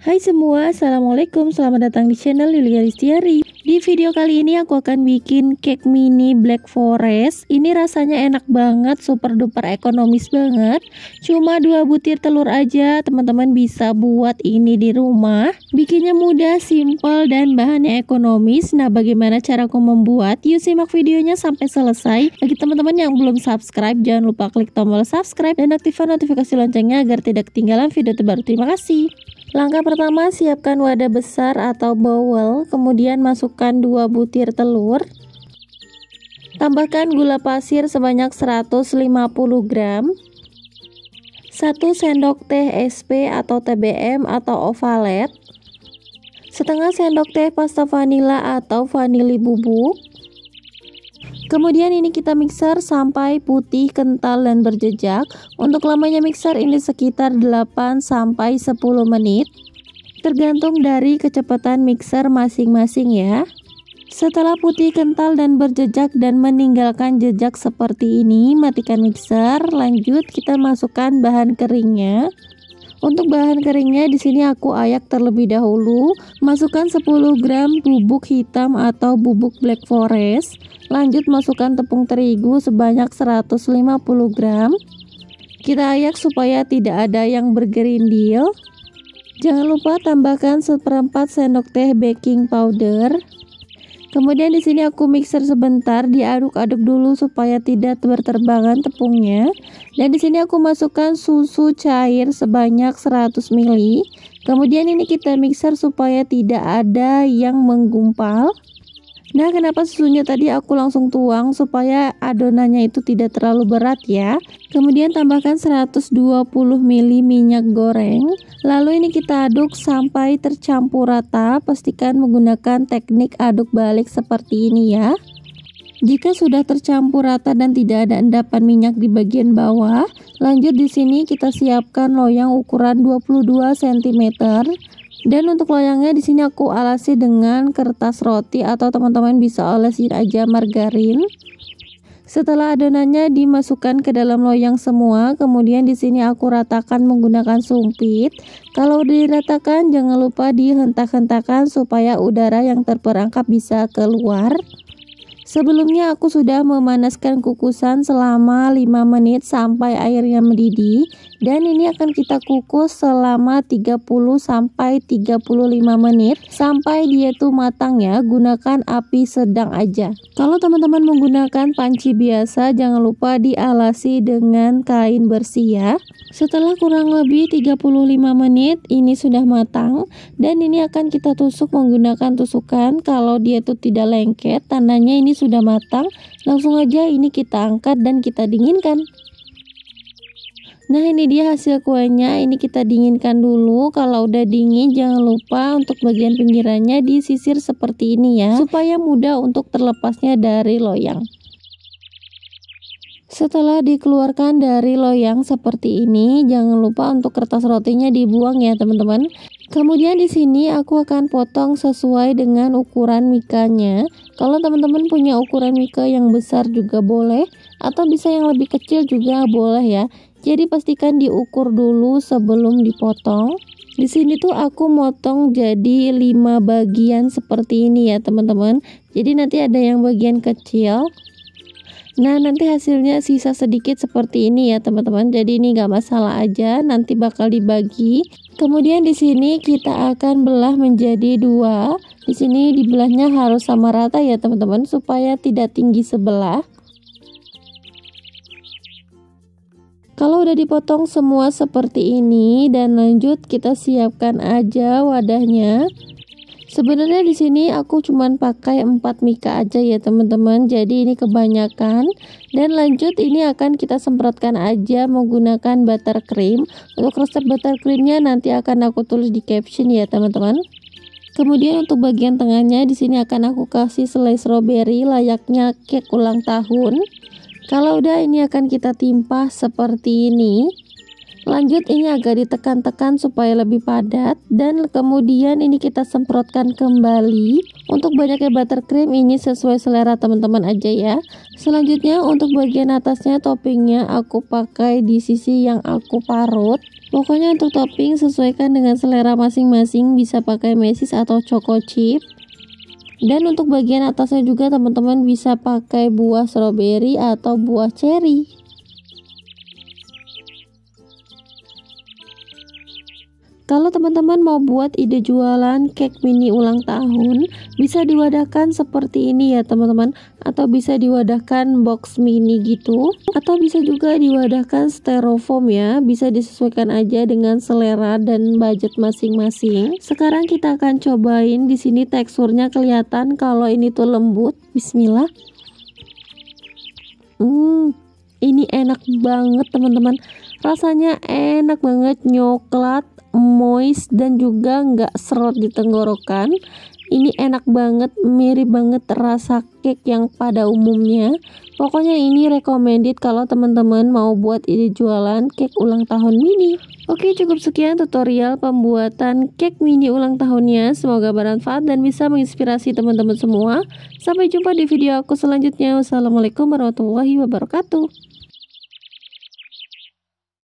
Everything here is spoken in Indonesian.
Hai semua, Assalamualaikum, selamat datang di channel Lilia Listiari Di video kali ini aku akan bikin cake mini black forest Ini rasanya enak banget, super duper ekonomis banget Cuma dua butir telur aja, teman-teman bisa buat ini di rumah Bikinnya mudah, simple, dan bahannya ekonomis Nah bagaimana cara aku membuat? Yuk simak videonya sampai selesai Bagi teman-teman yang belum subscribe, jangan lupa klik tombol subscribe Dan aktifkan notifikasi loncengnya agar tidak ketinggalan video terbaru Terima kasih Langkah pertama, siapkan wadah besar atau bowl, kemudian masukkan 2 butir telur. Tambahkan gula pasir sebanyak 150 gram, 1 sendok teh SP atau TBM atau ovalet, setengah sendok teh pasta vanila atau vanili bubuk. Kemudian ini kita mixer sampai putih, kental, dan berjejak. Untuk lamanya mixer ini sekitar 8 sampai 10 menit tergantung dari kecepatan mixer masing-masing ya. Setelah putih kental dan berjejak dan meninggalkan jejak seperti ini, matikan mixer. Lanjut kita masukkan bahan keringnya. Untuk bahan keringnya di sini aku ayak terlebih dahulu. Masukkan 10 gram bubuk hitam atau bubuk black forest. Lanjut masukkan tepung terigu sebanyak 150 gram kita ayak supaya tidak ada yang bergerindil. Jangan lupa tambahkan seperempat sendok teh baking powder. Kemudian di sini aku mixer sebentar, diaduk-aduk dulu supaya tidak berterbangan tepungnya. Dan di sini aku masukkan susu cair sebanyak 100 ml. Kemudian ini kita mixer supaya tidak ada yang menggumpal. Nah, kenapa susunya tadi aku langsung tuang supaya adonannya itu tidak terlalu berat ya. Kemudian tambahkan 120 ml minyak goreng. Lalu ini kita aduk sampai tercampur rata. Pastikan menggunakan teknik aduk balik seperti ini ya. Jika sudah tercampur rata dan tidak ada endapan minyak di bagian bawah, lanjut di sini kita siapkan loyang ukuran 22 cm. Dan untuk loyangnya di sini aku alasi dengan kertas roti atau teman-teman bisa olesin aja margarin. Setelah adonannya dimasukkan ke dalam loyang semua, kemudian di sini aku ratakan menggunakan sumpit. Kalau diratakan jangan lupa dihentak-hentakan supaya udara yang terperangkap bisa keluar. Sebelumnya aku sudah memanaskan kukusan selama 5 menit sampai airnya mendidih dan ini akan kita kukus selama 30 sampai 35 menit sampai dia tuh matang ya gunakan api sedang aja kalau teman-teman menggunakan panci biasa jangan lupa dialasi dengan kain bersih ya setelah kurang lebih 35 menit ini sudah matang dan ini akan kita tusuk menggunakan tusukan kalau dia tuh tidak lengket tandanya ini sudah matang langsung aja ini kita angkat dan kita dinginkan Nah ini dia hasil kuenya ini kita dinginkan dulu kalau udah dingin jangan lupa untuk bagian pinggirannya disisir seperti ini ya supaya mudah untuk terlepasnya dari loyang. Setelah dikeluarkan dari loyang seperti ini, jangan lupa untuk kertas rotinya dibuang ya teman-teman. Kemudian di sini aku akan potong sesuai dengan ukuran mikanya. Kalau teman-teman punya ukuran mika yang besar juga boleh, atau bisa yang lebih kecil juga boleh ya. Jadi pastikan diukur dulu sebelum dipotong. Di sini tuh aku motong jadi 5 bagian seperti ini ya teman-teman. Jadi nanti ada yang bagian kecil. Nah nanti hasilnya sisa sedikit seperti ini ya teman-teman. Jadi ini nggak masalah aja. Nanti bakal dibagi. Kemudian di sini kita akan belah menjadi dua. Di sini dibelahnya harus sama rata ya teman-teman supaya tidak tinggi sebelah. Kalau udah dipotong semua seperti ini dan lanjut kita siapkan aja wadahnya. Sebenarnya di sini aku cuman pakai 4 mika aja ya teman-teman. Jadi ini kebanyakan dan lanjut ini akan kita semprotkan aja menggunakan buttercream. Untuk resep buttercreamnya nanti akan aku tulis di caption ya teman-teman. Kemudian untuk bagian tengahnya di sini akan aku kasih selai strawberry layaknya cake ulang tahun. Kalau udah ini akan kita timpa seperti ini. Lanjut ini agak ditekan-tekan supaya lebih padat dan kemudian ini kita semprotkan kembali. Untuk banyaknya buttercream ini sesuai selera teman-teman aja ya. Selanjutnya untuk bagian atasnya toppingnya aku pakai di sisi yang aku parut. Pokoknya untuk topping sesuaikan dengan selera masing-masing bisa pakai mesis atau choco chip. Dan untuk bagian atasnya juga teman-teman bisa pakai buah stroberi atau buah cherry. Kalau teman-teman mau buat ide jualan cake mini ulang tahun, bisa diwadahkan seperti ini ya teman-teman, atau bisa diwadahkan box mini gitu, atau bisa juga diwadahkan styrofoam ya, bisa disesuaikan aja dengan selera dan budget masing-masing. Sekarang kita akan cobain di sini teksturnya kelihatan kalau ini tuh lembut. Bismillah. Hmm, ini enak banget teman-teman rasanya enak banget nyoklat moist dan juga nggak serot di tenggorokan ini enak banget mirip banget rasa cake yang pada umumnya pokoknya ini recommended kalau teman-teman mau buat ide jualan cake ulang tahun mini oke cukup sekian tutorial pembuatan cake mini ulang tahunnya semoga bermanfaat dan bisa menginspirasi teman-teman semua sampai jumpa di video aku selanjutnya wassalamualaikum warahmatullahi wabarakatuh